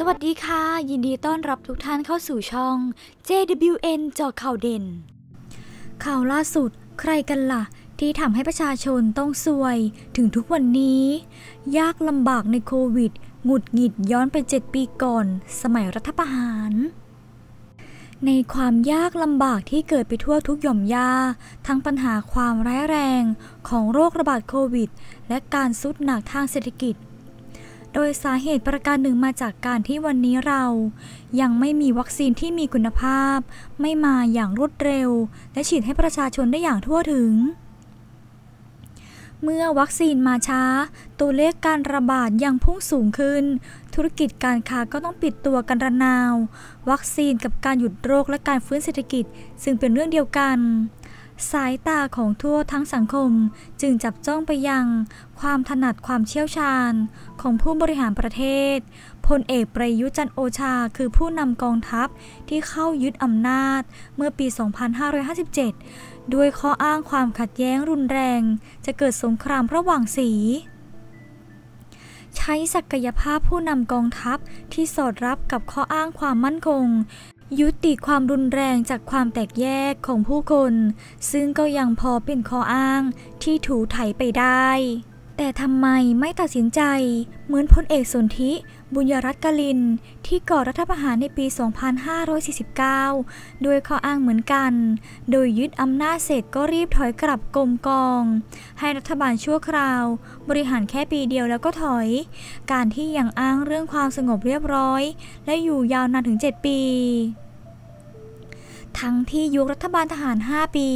สวัสดีค่ะ ยินดีต้อนรับทุกท่านเข้าสู่ช่อง JWN จอข่าวเด่น ข่าวล่าสุดใครกันละ่ะ ที่ทำให้ประชาชนต้องซวยถึงทุกวันนี้ ยากลำบากในโควิดหงุดหงิดย้อนไป 7 ปีก่อน สมัยรัฐประหาร ในความยากลำบากที่เกิดไปทั่วทุกหย่อมยา ทั้งปัญหาความร้ายแรงของโรคระบาดโควิด และการสุดหนักทางเศรษฐกิจโดยสาเหตุประการหนึ่งมาจากการที่วันนี้เรา ยังไม่มีวัคซีนที่มีคุณภาพ ไม่มาอย่างรวดเร็ว และฉีดให้ประชาชนได้อย่างทั่วถึง เมื่อวัคซีนมาช้า ตัวเลขการระบาดยังพุ่งสูงขึ้น ธุรกิจการค้าก็ต้องปิดตัวกันระนาว วัคซีนกับการหยุดโรคและการฟื้นเศรษฐกิจ ซึ่งเป็นเรื่องเดียวกันสายตาของทั่วทั้งสังคมจึงจับจ้องไปยัง ความถนัดความเชี่ยวชาญของผู้บริหารประเทศ พลเอกประยุจันโอชาคือผู้นำกองทัพที่เข้ายึดอำนาจ เมื่อปี 2557 ด้วยข้ออ้างความขัดแย้งรุนแรงจะเกิดสงครามระหว่างสี ใช้ศักยภาพผู้นำกองทัพที่สอดรับกับข้ออ้างความมั่นคงยุติความรุนแรงจากความแตกแยกของผู้คน ซึ่งก็ยังพอเป็นข้ออ้างที่ถูไถไปได้แต่ทำไมไม่ตัดสินใจเหมือนพลเอกสนธิบุญยรัตน์กลิน ที่ก่อรัฐประหารในปี 2549โดยข้ออ้างเหมือนกัน โดยยึดอำนาจเสร็จก็รีบถอยกลับกลมกอง ให้รัฐบาลชั่วคราวบริหารแค่ปีเดียวแล้วก็ถอย การที่ยังอ้างเรื่องความสงบเรียบร้อย และอยู่ยาวนานถึง 7 ปี ทั้งที่ยุครัฐบาลทหาร 5 ปี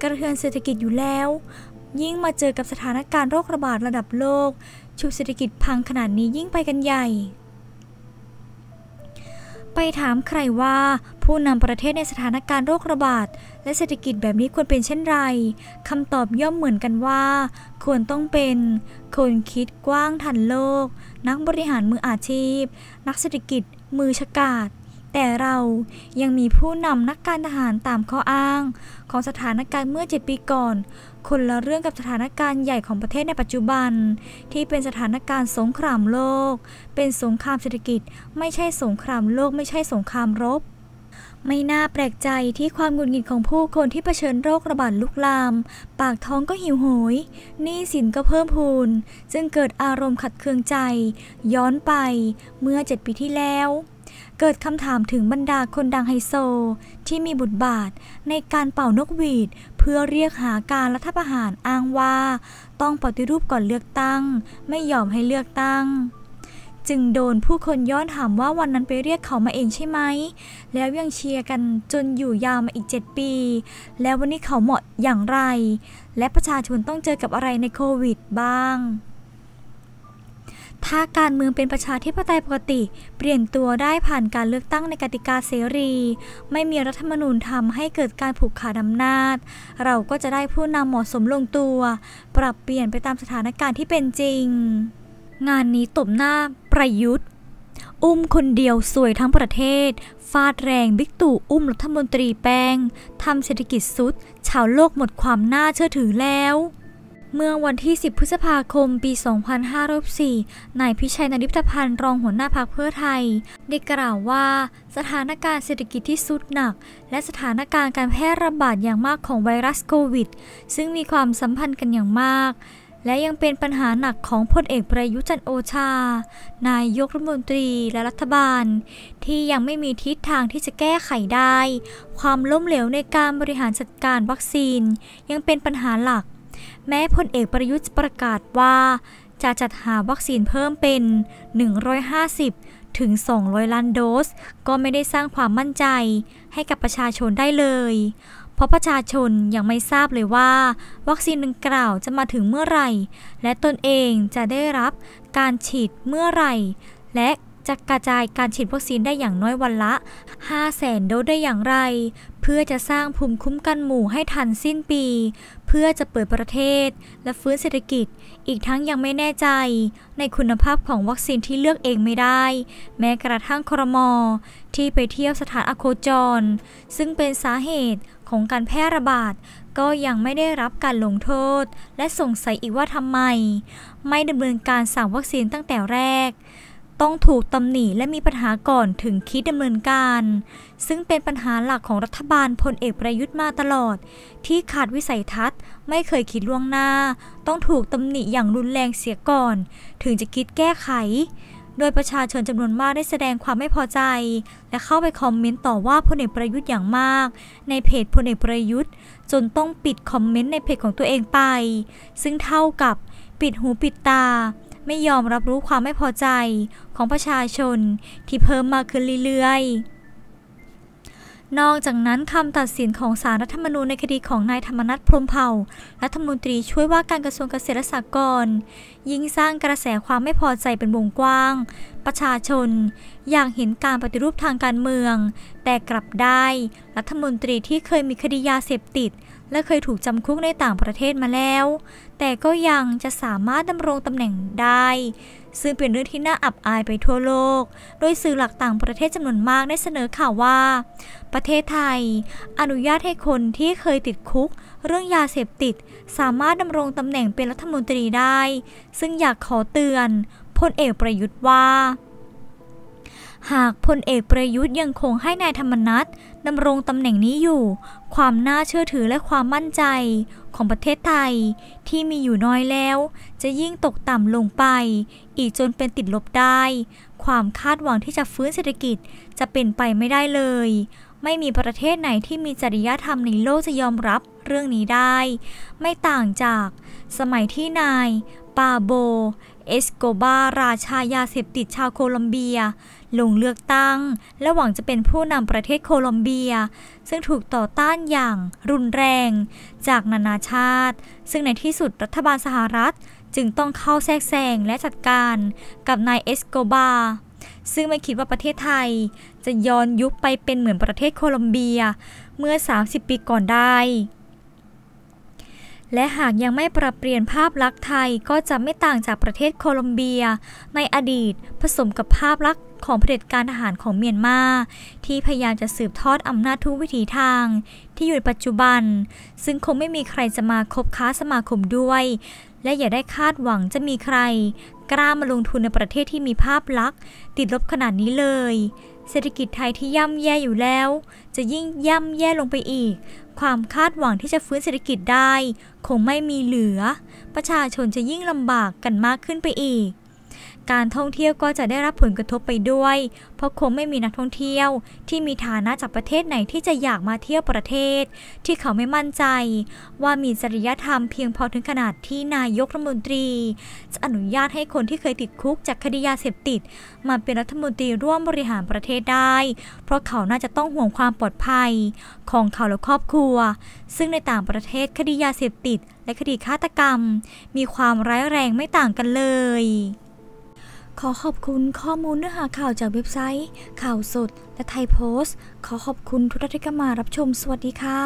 กระเทือนเศรษฐกิจอยู่แล้วยิ่งมาเจอกับสถานการณ์โรคระบาดระดับโลกชุดเศรษฐกิจพังขนาดนี้ยิ่งไปกันใหญ่ ไปถามใครว่าผู้นำประเทศในสถานการณ์โรคระบาดและเศรษฐกิจแบบนี้ควรเป็นเช่นไร คำตอบย่อมเหมือนกันว่าควรต้องเป็นคนคิดกว้างทันโลก นักบริหารมืออาชีพ นักเศรษฐกิจมือฉกาดแต่เรายังมีผู้นำนักการทหารตามข้ออ้าง ของสถานการณ์เมื่อ 7 ปีก่อน คนละเรื่องกับสถานการณ์ใหญ่ของประเทศในปัจจุบัน ที่เป็นสถานการณ์สงครามโลก เป็นสงครามเศรษฐกิจ ไม่ใช่สงครามโลกไม่ใช่สงครามรบไม่น่าแปลกใจที่ความหงุดหงิดของผู้คนที่เผชิญโรคระบาดลุกลาม ปากท้องก็หิวโหยหนี้สินก็เพิ่มพูนจึงเกิดอารมณ์ขัดเคืองใจ ย้อนไปเมื่อเจ็ดปีที่แล้ว เกิดคำถามถึงบรรดาคนดังไฮโซ ที่มีบทบาทในการเป่านกหวีด เพื่อเรียกหาการรัฐประหารอ้างว่า ต้องปฏิรูปก่อนเลือกตั้ง ไม่ยอมให้เลือกตั้งจึงโดนผู้คนย้อนถามว่าวันนั้นไปเรียกเขามาเองใช่ไหม แล้วยังเชียร์กันจนอยู่ยาวมาอีก 7 ปี แล้ววันนี้เขาเหมาะอย่างไร และประชาชนต้องเจอกับอะไรในโควิดบ้าง ถ้าการเมืองเป็นประชาธิปไตยปกติ เปลี่ยนตัวได้ผ่านการเลือกตั้งในกติกาเสรี ไม่มีรัฐธรรมนูญทำให้เกิดการผูกขาดอำนาจ เราก็จะได้ผู้นำเหมาะสมลงตัว ปรับเปลี่ยนไปตามสถานการณ์ที่เป็นจริงงานนี้ตบหน้าประยุทธ์ อุ้มคนเดียวสวยทั้งประเทศฟาดแรงบิ๊กตู่อุ้มรัฐมนตรีแปงทำเศรษฐกิจสุด ชาวโลกหมดความน่าเชื่อถือแล้ว เมื่อวันที่ 10 พฤษภาคม ปี2504นายพิชัยนริพพันธ์รองหัวหน้าพรรคเพื่อไทย ได้กล่าวว่า สถานการณ์เศรษฐกิจที่สุดหนัก และสถานการณ์การแพร่ระบาดอย่างมากของไวรัสโควิด ซึ่งมีความสัมพันธ์กันอย่างมากและยังเป็นปัญหาหนักของพลเอกประยุจันโอชา นายกรัฐมนตรีและรัฐบาล ที่ยังไม่มีทิศทางที่จะแก้ไขได้ ความล้มเหลวในการบริหารจัดการวัคซีนยังเป็นปัญหาหลัก แม้พลเอกประยุทธ์ประกาศว่า จะจัดหาวัคซีนเพิ่มเป็น 150ถึง200 ล้าน โดส ก็ไม่ได้สร้างความมั่นใจให้กับประชาชนได้เลยเพราะประชาชนยังไม่ทราบเลยว่า วัคซีนดังกล่าวจะมาถึงเมื่อไหร่ และตนเองจะได้รับการฉีดเมื่อไหร่ และจะกระจายการฉีดวัคซีนได้อย่างน้อยวันละ 5 0 0แสนโดสได้อย่างไร เพื่อจะสร้างภูมิคุ้มกันหมู่ให้ทันสิ้นปี เพื่อจะเปิดประเทศ และฟื้นเศรษฐกิจ อีกทั้งยังไม่แน่ใจในคุณภาพของวัคซีนที่เลือกเองไม่ได้ แม้กระทั่งครมที่ไปเที่ยวสถานอโคจร ซึ่งเป็นสาเหตุของการแพร่ระบาดก็ยังไม่ได้รับการลงโทษ และสงสัยอีกว่าทำไม ไม่ดำเนินการสั่งวัคซีนตั้งแต่แรก ต้องถูกตำหนิและมีปัญหาก่อนถึงคิดดำเนินการ ซึ่งเป็นปัญหาหลักของรัฐบาลพลเอกประยุทธ์มาตลอด ที่ขาดวิสัยทัศน์ ไม่เคยคิดล่วงหน้า ต้องถูกตำหนิอย่างรุนแรงเสียก่อน ถึงจะคิดแก้ไขโดยประชาชนจำนวนมากได้แสดงความไม่พอใจ และเข้าไปคอมเมนต์ต่อว่าพลเอกประยุทธ์อย่างมาก ในเพจพลเอกประยุทธ์ จนต้องปิดคอมเมนต์ในเพจของตัวเองไป ซึ่งเท่ากับปิดหูปิดตา ไม่ยอมรับรู้ความไม่พอใจของประชาชนที่เพิ่มมากขึ้นเรื่อย ๆนอกจากนั้นคำตัดสินของสารรัฐธรรมนูญในคดีของนายธรรมนัฐพรมเผ่ารัฐมนตรีช่วยว่าการกระทรวงเกษตรและสหกรณ์ยิ่งสร้างกระแสความไม่พอใจเป็นวงกว้าง ประชาชนอยากเห็นการปฏิรูปทางการเมือง แต่กลับได้รัฐมนตรีที่เคยมีคดียาเสพติด และเคยถูกจำคุกในต่างประเทศมาแล้ว แต่ก็ยังจะสามารถดำรงตำแหน่งได้ซึ่งเป็นเรื่องที่น่าอับอายไปทั่วโลก โดยสื่อหลักต่างประเทศจำนวนมากได้เสนอข่าวว่า ประเทศไทยอนุญาตให้คนที่เคยติดคุก เรื่องยาเสพติดสามารถดำรงตำแหน่งเป็นรัฐมนตรีได้ ซึ่งอยากขอเตือนพลเอกประยุทธ์ว่า หากพลเอกประยุทธ์ยังคงให้นายธรรมนัฐดำรงตำแหน่งนี้อยู่ ความน่าเชื่อถือและความมั่นใจของประเทศไทยที่มีอยู่น้อยแล้ว จะยิ่งตกต่ำลงไป อีกจนเป็นติดลบได้ ความคาดหวังที่จะฟื้นเศรษฐกิจจะเป็นไปไม่ได้เลย ไม่มีประเทศไหนที่มีจริยธรรมในโลกจะยอมรับเรื่องนี้ได้ ไม่ต่างจากสมัยที่นาย ปาโบเอสโกบาราชายาเสพติดชาวโคลอมเบีย ลงเลือกตั้งและหวังจะเป็นผู้นำประเทศโคลอมเบีย ซึ่งถูกต่อต้านอย่างรุนแรง จากนานาชาติ ซึ่งในที่สุดรัฐบาลสหรัฐจึงต้องเข้าแทรกแซงและจัดการกับนายเอสโกบาซึ่งไม่คิดว่าประเทศไทย จะย้อนยุคไปเป็นเหมือนประเทศโคลอมเบียเมื่อ 30 ปีก่อนได้และหากยังไม่ปรับเปลี่ยนภาพลักษณ์ไทยก็จะไม่ต่างจากประเทศโคลอมเบีย ในอดีตผสมกับภาพลักษณ์ของเผด็จการทหารของเมียนมาที่พยายามจะสืบทอดอำนาจทุกวิถีทาง ที่อยู่ในปัจจุบัน ซึ่งคงไม่มีใครจะมาคบค้าสมาคมด้วย และอย่าได้คาดหวังจะมีใคร กล้ามาลงทุนในประเทศที่มีภาพลักษณ์ ติดลบขนาดนี้เลย เศรษฐกิจไทยที่ย่ำแย่อยู่แล้ว จะยิ่งย่ำแย่ลงไปอีกความคาดหวังที่จะฟื้นเศรษฐกิจได้ คงไม่มีเหลือ ประชาชนจะยิ่งลำบากกันมากขึ้นไปอีกการท่องเที่ยวก็จะได้รับผลกระทบไปด้วย เพราะคงไม่มีนักท่องเที่ยวที่มีฐานะจากประเทศไหนที่จะอยากมาเที่ยวประเทศ ที่เขาไม่มั่นใจ ว่ามีจริยธรรมเพียงพอถึงขนาดที่นายกรัฐมนตรี จะอนุญาตให้คนที่เคยติดคุกจากคดียาเสพติดมาเป็นรัฐมนตรีร่วมบริหารประเทศได้ เพราะเขาน่าจะต้องห่วงความปลอดภัย ของเขาและครอบครัว ซึ่งในต่างประเทศคดียาเสพติดและคดีฆาตกรรม มีความร้ายแรงไม่ต่างกันเลยขอขอบคุณข้อมูลเนื้อหาข่าวจากเว็บไซต์ ข่าวสด และไทยโพสต์ ขอขอบคุณทุกท่านที่เข้ามารับชมสวัสดีค่ะ